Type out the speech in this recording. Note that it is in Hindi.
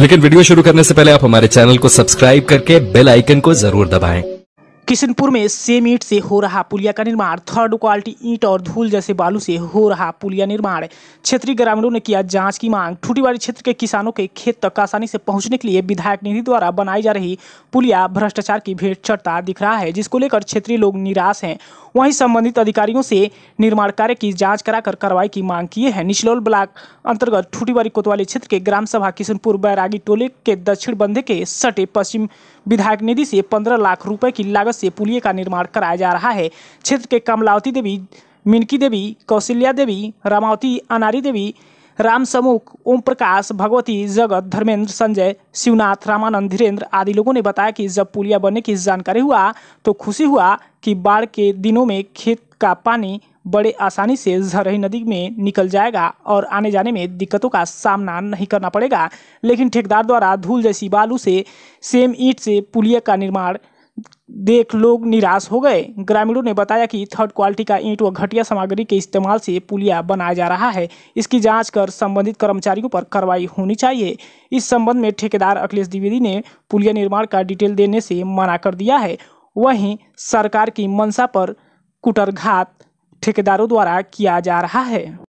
लेकिन वीडियो शुरू करने से पहले आप हमारे चैनल को सब्सक्राइब करके बेल आइकन को जरूर दबाएं। किशनपुर में सेम ईट से हो रहा पुलिया का निर्माण थर्ड क्वालिटी ईट और धूल जैसे बालू से हो रहा पुलिया निर्माण क्षेत्रीय ग्रामीणों ने किया जांच की मांग ठूटीवाड़ी क्षेत्र के किसानों के खेत तक आसानी से पहुंचने के लिए विधायक निधि द्वारा बनाई जा रही पुलिया भ्रष्टाचार की भेंट चढ़ता दिख रहा है जिसको लेकर क्षेत्रीय लोग निराश हैं वहीं संबंधित अधिकारियों से निर्माण कार्य की जाँच कराकर कार्रवाई की मांग की है निचलोल ब्लॉक अंतर्गत ठूटीवाड़ी कोतवाली क्षेत्र के ग्राम सभा किशनपुर बैरागी टोले के दक्षिण बंधे के सटे पश्चिम विधायक निधि से पंद्रह लाख रुपए की लागत से पुलिया का निर्माण कराया जा रहा है क्षेत्र के कमलावती देवी मिनकी देवी कौशल्या देवी रामावती अनारी देवी राम समूख ओम प्रकाश भगवती जगत धर्मेंद्र संजय शिवनाथ रामानंद धीरेन्द्र आदि लोगों ने बताया कि जब पुलिया बनने की जानकारी हुआ तो खुशी हुआ कि बाढ़ के दिनों में खेत का पानी बड़े आसानी से झरही नदी में निकल जाएगा और आने जाने में दिक्कतों का सामना नहीं करना पड़ेगा लेकिन ठेकेदार द्वारा धूल जैसी बालू से सेम ईट से पुलिया का निर्माण देख लोग निराश हो गए ग्रामीणों ने बताया कि थर्ड क्वालिटी का ईंट व घटिया सामग्री के इस्तेमाल से पुलिया बनाया जा रहा है इसकी जांच कर संबंधित कर्मचारियों पर कार्रवाई होनी चाहिए इस संबंध में ठेकेदार अखिलेश द्विवेदी ने पुलिया निर्माण का डिटेल देने से मना कर दिया है वहीं सरकार की मंशा पर कुटरघात ठेकेदारों द्वारा किया जा रहा है